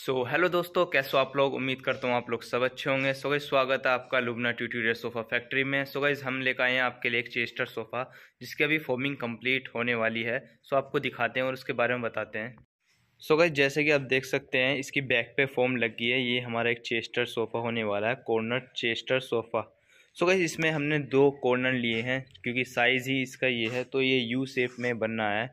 सो so, hello दोस्तों कैसे हो आप लोग उम्मीद करता हूँ आप लोग सब अच्छे होंगे सो गई स्वागत है आपका लुबना ट्यूटोरियल सोफ़ा फैक्ट्री में सो गई हम लेकर आए हैं आपके लिए एक चेस्टर सोफ़ा जिसकी अभी फॉर्मिंग कंप्लीट होने वाली है सो so, आपको दिखाते हैं और उसके बारे में बताते हैं सो so, गई जैसे कि आप देख सकते हैं इसकी बैक पे फॉर्म लग गई है ये हमारा एक चेस्टर सोफ़ा होने वाला है कॉर्नर चेस्टर सोफ़ा सो गई इसमें हमने दो कॉर्नर लिए हैं क्योंकि साइज़ ही इसका ये है तो ये यू सेफ में बनना है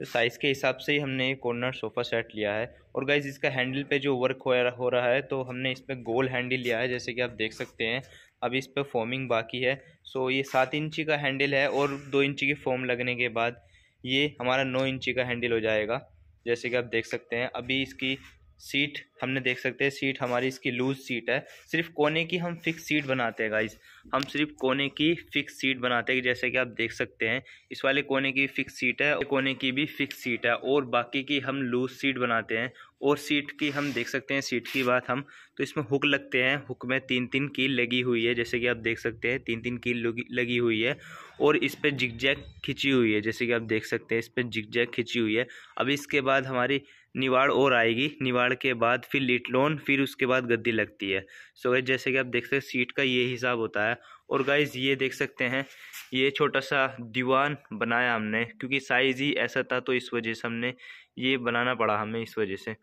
तो साइज़ के हिसाब से ही हमने कॉर्नर सोफ़ा सेट लिया है और गाइज इसका हैंडल पे जो वर्क हो रहा है तो हमने इस पर गोल हैंडल लिया है जैसे कि आप देख सकते हैं अब इस पर फॉर्मिंग बाकी है सो ये सात इंची का हैंडल है और दो इंची की फॉर्म लगने के बाद ये हमारा नौ इंची का हैंडल हो जाएगा जैसे कि आप देख सकते हैं अभी इसकी सीट हमने देख सकते हैं सीट हमारी इसकी लूज सीट है सिर्फ कोने की हम फिक्स सीट बनाते हैं गाइज हम सिर्फ कोने की फिक्स सीट बनाते हैं जैसे कि आप देख सकते हैं इस वाले कोने की फिक्स सीट है और कोने की भी फिक्स सीट है और बाकी की हम लूज सीट बनाते हैं और सीट की हम देख सकते हैं सीट की बात हम तो इसमें हुक लगते हैं हुक में तीन तीन कील लगी हुई है जैसे कि आप देख सकते हैं तीन तीन कील लगी हुई है और इस पर जिगजैग खिंची हुई है जैसे कि आप देख सकते हैं इस पर जैक खिंची हुई है अब इसके बाद हमारी निवाड़ और आएगी निवाड़ के बाद फिर लिटलोन फिर उसके बाद गद्दी लगती है सो गाइज जैसे कि आप देख सकते सीट का ये हिसाब होता है और गाइज ये देख सकते हैं ये छोटा सा दीवान बनाया हमने क्योंकि साइज़ ही ऐसा था तो इस वजह से हमने ये बनाना पड़ा हमें इस वजह से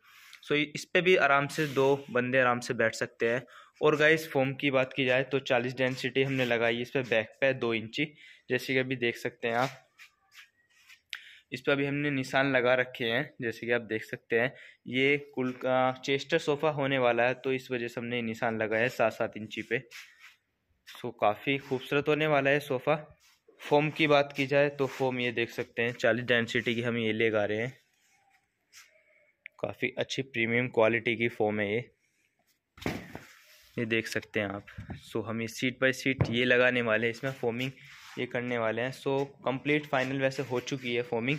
सो इस पर भी आराम से दो बंदे आराम से बैठ सकते हैं और गाइज़ फोम की बात की जाए तो चालीस डेंसिटी हमने लगाई इस पर बैक पे दो इंची जैसे कि अभी देख सकते हैं आप इस पर अभी हमने निशान लगा रखे हैं जैसे कि आप देख सकते हैं ये कुल का चेस्टर सोफ़ा होने वाला है तो इस वजह से हमने निशान लगाया है सात सात इंची पे सो काफ़ी खूबसूरत होने वाला है सोफ़ा फोम की बात की जाए तो फोम ये देख सकते हैं चालीस डेंसिटी की हम ये ले गा रहे हैं काफ़ी अच्छी प्रीमियम क्वालिटी की फोम है ये ये देख सकते हैं आप सो हम ये सीट बाई सीट ये लगाने वाले हैं इसमें फोमिंग ये करने वाले हैं सो कंप्लीट फाइनल वैसे हो चुकी है फॉर्मिंग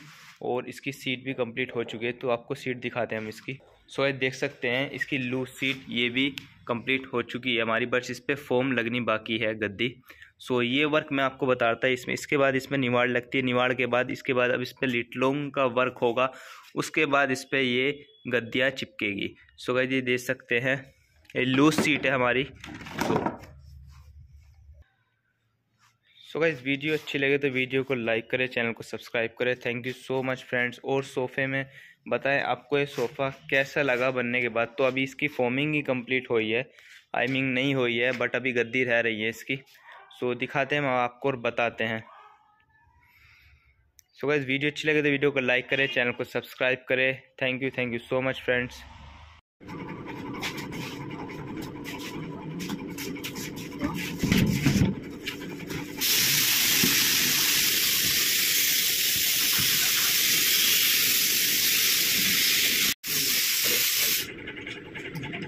और इसकी सीट भी कंप्लीट हो चुकी है तो आपको सीट दिखाते हैं हम इसकी सो so, ये देख सकते हैं इसकी लूज सीट ये भी कंप्लीट हो चुकी है हमारी बस इस पर फोम लगनी बाकी है गद्दी सो so, ये वर्क मैं आपको बताता है इसमें इसके बाद इसमें निवाड़ लगती है निवाड़ के बाद इसके बाद अब इस पर लिटलोंग का वर्क होगा उसके बाद इस पर ये गद्दियाँ चिपकेगी सो so, देख सकते हैं ये लूज सीट है हमारी सो गाइज वीडियो अच्छी लगे तो वीडियो को लाइक करें चैनल को सब्सक्राइब करें thank you so much friends और सोफ़े में बताएं आपको ये सोफ़ा कैसा लगा बनने के बाद तो अभी इसकी फॉर्मिंग ही कंप्लीट हुई है आई I मीन mean, नहीं हुई है बट अभी गद्दी रह रही है इसकी सो so, दिखाते हैं हम आपको और बताते हैं सो so, गाइज वीडियो अच्छी लगे तो वीडियो को लाइक करें चैनल को सब्सक्राइब करें thank you thank you so much friends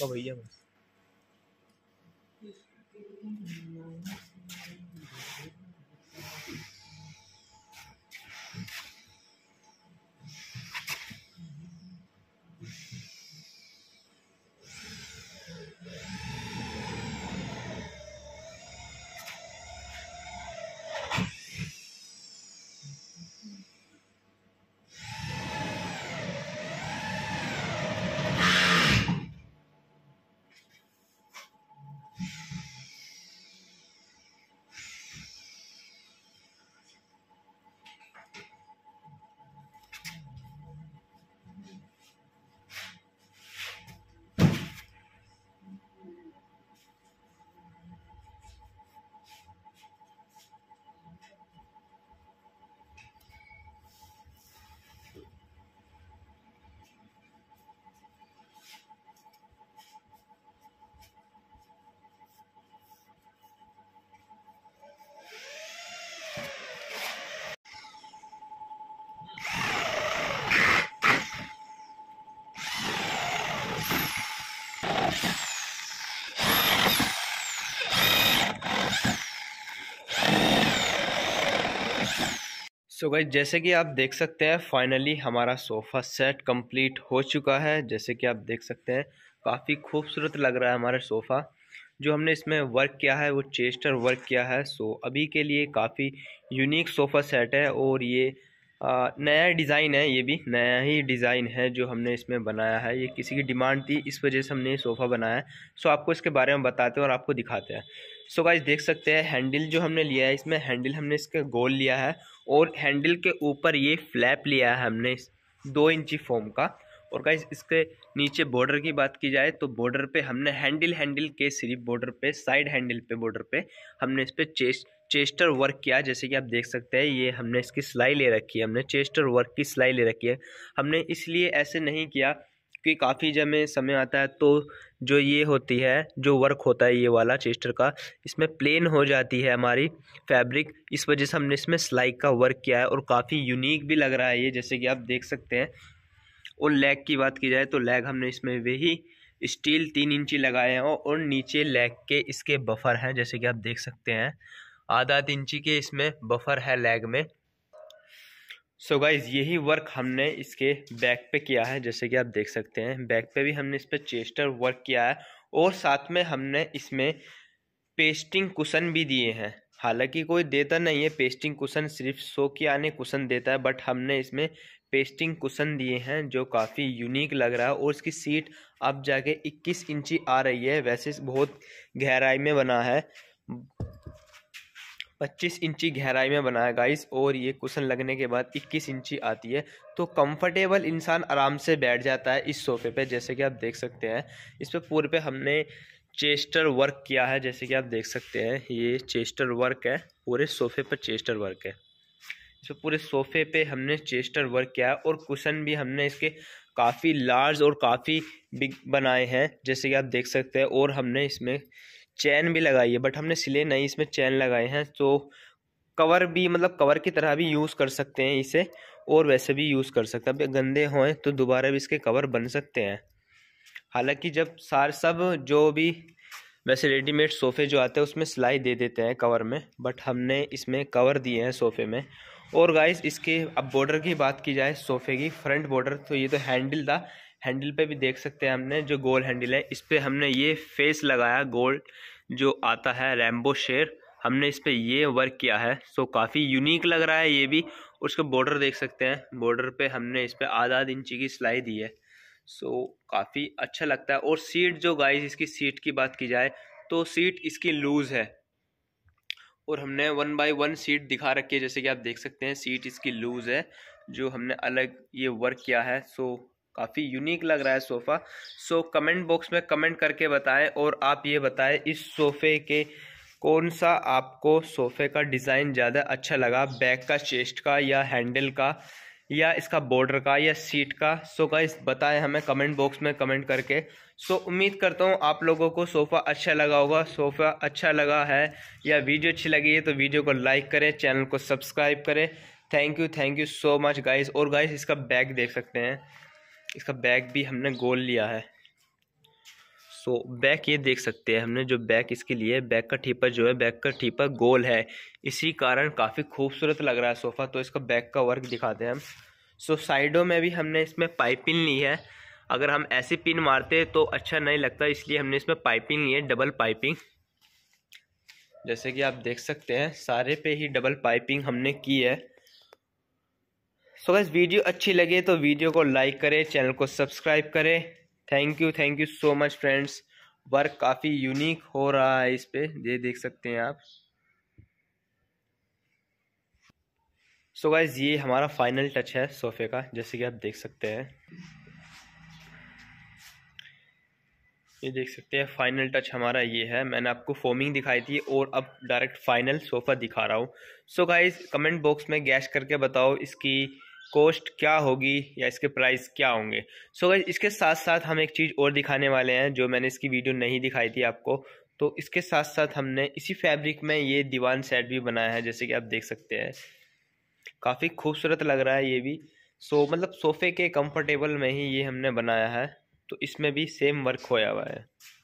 lo veíamos. सो so गई जैसे कि आप देख सकते हैं फाइनली हमारा सोफ़ा सेट कंप्लीट हो चुका है जैसे कि आप देख सकते हैं काफ़ी खूबसूरत लग रहा है हमारा सोफ़ा जो हमने इसमें वर्क किया है वो चेस्टर वर्क किया है सो so, अभी के लिए काफ़ी यूनिक सोफ़ा सेट है और ये आ, नया डिज़ाइन है ये भी नया ही डिज़ाइन है जो हमने इसमें बनाया है ये किसी की डिमांड थी इस वजह से हमने ये सोफ़ा बनाया है सो so, आपको इसके बारे में बताते हैं और आपको दिखाते हैं सो गाइस देख सकते हैं हैंडल जो हमने लिया है इसमें हैंडल हमने इसका गोल लिया है और हैंडल के ऊपर ये फ्लैप लिया है हमने दो इंची फोम का और गाइज इसके नीचे बॉर्डर की बात की जाए तो बॉर्डर पे हमने हैंडल हैंडल के सिर्फ बॉर्डर पे साइड हैंडल पे बॉर्डर पे हमने इस पर चेस्ट चेस्टर वर्क किया जैसे कि आप देख सकते हैं ये हमने इसकी सिलाई ले रखी है हमने चेस्टर वर्क की सिलाई ले रखी है हमने इसलिए ऐसे नहीं किया क्योंकि काफ़ी जब में समय आता है तो जो ये होती है जो वर्क होता है ये वाला चेस्टर का इसमें प्लेन हो जाती है हमारी फैब्रिक इस वजह से हमने इसमें सिलाई का वर्क किया है और काफ़ी यूनिक भी लग रहा है ये जैसे कि आप देख सकते हैं और लेग की बात की जाए तो लेग हमने इसमें वही स्टील तीन इंची लगाए हैं और नीचे लेग के इसके बफर हैं जैसे कि आप देख सकते हैं आधा आध इंची के इसमें बफर है लेग में सो so गाइज यही वर्क हमने इसके बैक पे किया है जैसे कि आप देख सकते हैं बैक पे भी हमने इस पर चेस्टर वर्क किया है और साथ में हमने इसमें पेस्टिंग कुशन भी दिए हैं हालांकि कोई देता नहीं है पेस्टिंग कुशन सिर्फ सो के आने कुशन देता है बट हमने इसमें पेस्टिंग कुशन दिए हैं जो काफ़ी यूनिक लग रहा है और इसकी सीट अब जाके 21 इंची आ रही है वैसे बहुत गहराई में बना है 25 इंची गहराई में बनाया गाइस और ये कुशन लगने के बाद 21 इंची आती है तो कंफर्टेबल इंसान आराम से बैठ जाता है इस सोफे पे जैसे कि आप देख सकते हैं इस पे पूरे पे हमने चेस्टर वर्क किया है जैसे कि आप देख सकते हैं ये चेस्टर वर्क है पूरे सोफे पर चेस्टर वर्क है इस पर पूरे सोफे पे हमने चेस्टर वर्क किया है और कुशन भी हमने इसके काफ़ी लार्ज और काफ़ी बिग बनाए हैं जैसे कि आप देख सकते हैं और हमने इसमें चैन भी लगाई है बट हमने सिले नहीं इसमें चैन लगाए हैं तो कवर भी मतलब कवर की तरह भी यूज़ कर सकते हैं इसे और वैसे भी यूज़ कर सकते हैं अब गंदे हों तो दोबारा भी इसके कवर बन सकते हैं हालांकि जब सार सब जो भी वैसे रेडीमेड सोफ़े जो आते हैं उसमें सिलाई दे देते हैं कवर में बट हमने इसमें कवर दिए हैं सोफ़े में और गाइस इसके अब बॉर्डर की बात की जाए सोफ़े की फ्रंट बॉर्डर तो ये तो हैंडल था हैंडल पे भी देख सकते हैं हमने जो गोल हैंडल है इस पर हमने ये फेस लगाया गोल जो आता है रैम्बो शेर हमने इस पर ये वर्क किया है सो काफ़ी यूनिक लग रहा है ये भी उसका बॉर्डर देख सकते हैं बॉर्डर पे हमने इस पर आधा आध इंची की सिलाई दी है सो काफ़ी अच्छा लगता है और सीट जो गाइस इसकी सीट की बात की जाए तो सीट इसकी लूज़ है और हमने वन बाई वन सीट दिखा रखी है जैसे कि आप देख सकते हैं सीट इसकी लूज़ है जो हमने अलग ये वर्क किया है सो काफ़ी यूनिक लग रहा है सोफ़ा सो कमेंट बॉक्स में कमेंट करके बताएं और आप ये बताएं इस सोफ़े के कौन सा आपको सोफ़े का डिज़ाइन ज़्यादा अच्छा लगा बैक का चेस्ट का या हैंडल का या इसका बॉर्डर का या सीट का सो गाइस बताएं हमें कमेंट बॉक्स में कमेंट करके सो उम्मीद करता हूँ आप लोगों को सोफ़ा अच्छा लगा होगा सोफ़ा अच्छा लगा है या वीडियो अच्छी लगी है तो वीडियो को लाइक करें चैनल को सब्सक्राइब करें thank you thank you so much guys और गाइस इसका बैग देख सकते हैं इसका बैक भी हमने गोल लिया है सो so, बैक ये देख सकते हैं हमने जो बैक इसके लिए बैक का ठीपर जो है बैक का ठीपर गोल है इसी कारण काफ़ी खूबसूरत लग रहा है सोफ़ा तो इसका बैक का वर्क दिखाते हैं हम सो साइडों में भी हमने इसमें पाइपिंग ली है अगर हम ऐसी पिन मारते तो अच्छा नहीं लगता इसलिए हमने इसमें पाइपिंग ली है डबल पाइपिंग जैसे कि आप देख सकते हैं सारे पे ही डबल पाइपिंग हमने की है सो गैस वीडियो अच्छी लगे तो वीडियो को लाइक करें चैनल को सब्सक्राइब करें thank you thank you so much friends work काफ़ी यूनिक हो रहा है इस पर ये देख सकते हैं आप सो so गाइज ये हमारा फाइनल टच है सोफे का जैसे कि आप देख सकते हैं ये देख सकते हैं फाइनल टच हमारा ये है मैंने आपको फोमिंग दिखाई थी और अब डायरेक्ट फाइनल सोफ़ा दिखा रहा हूँ सो गाइज कमेंट बॉक्स में गैश करके बताओ इसकी कॉस्ट क्या होगी या इसके प्राइस क्या होंगे सो so, इसके साथ साथ हम एक चीज़ और दिखाने वाले हैं जो मैंने इसकी वीडियो नहीं दिखाई थी आपको तो इसके साथ साथ हमने इसी फैब्रिक में ये दीवान सेट भी बनाया है जैसे कि आप देख सकते हैं काफ़ी खूबसूरत लग रहा है ये भी सो so, मतलब सोफ़े के कंफर्टेबल में ही ये हमने बनाया है तो इसमें भी सेम वर्क होया हुआ है